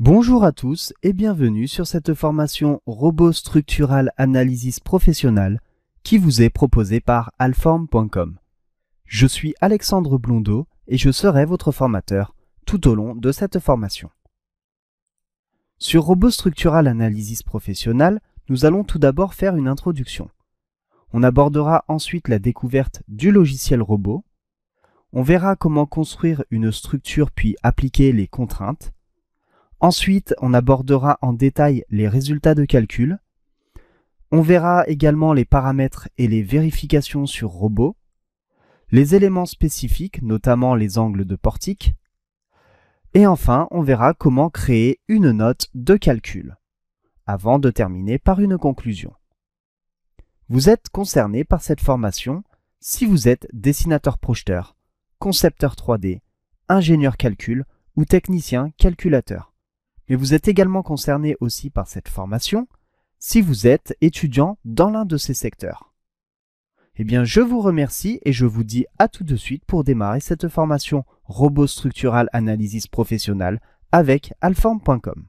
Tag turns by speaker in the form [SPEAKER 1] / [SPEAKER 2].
[SPEAKER 1] Bonjour à tous et bienvenue sur cette formation Robot Structural Analysis Professionnel qui vous est proposée par alform.com. Je suis Alexandre Blondeau et je serai votre formateur tout au long de cette formation. Sur Robot Structural Analysis Professionnel, nous allons tout d'abord faire une introduction. On abordera ensuite la découverte du logiciel robot. On verra comment construire une structure puis appliquer les contraintes Ensuite, on abordera en détail les résultats de calcul. On verra également les paramètres et les vérifications sur robot, les éléments spécifiques, notamment les angles de portique, et enfin, on verra comment créer une note de calcul, avant de terminer par une conclusion. Vous êtes concerné par cette formation si vous êtes dessinateur-projeteur, concepteur 3D, ingénieur calcul ou technicien calculateur mais vous êtes également concerné aussi par cette formation si vous êtes étudiant dans l'un de ces secteurs. Eh bien, je vous remercie et je vous dis à tout de suite pour démarrer cette formation Robot Structural Analysis Professionnel avec alform.com.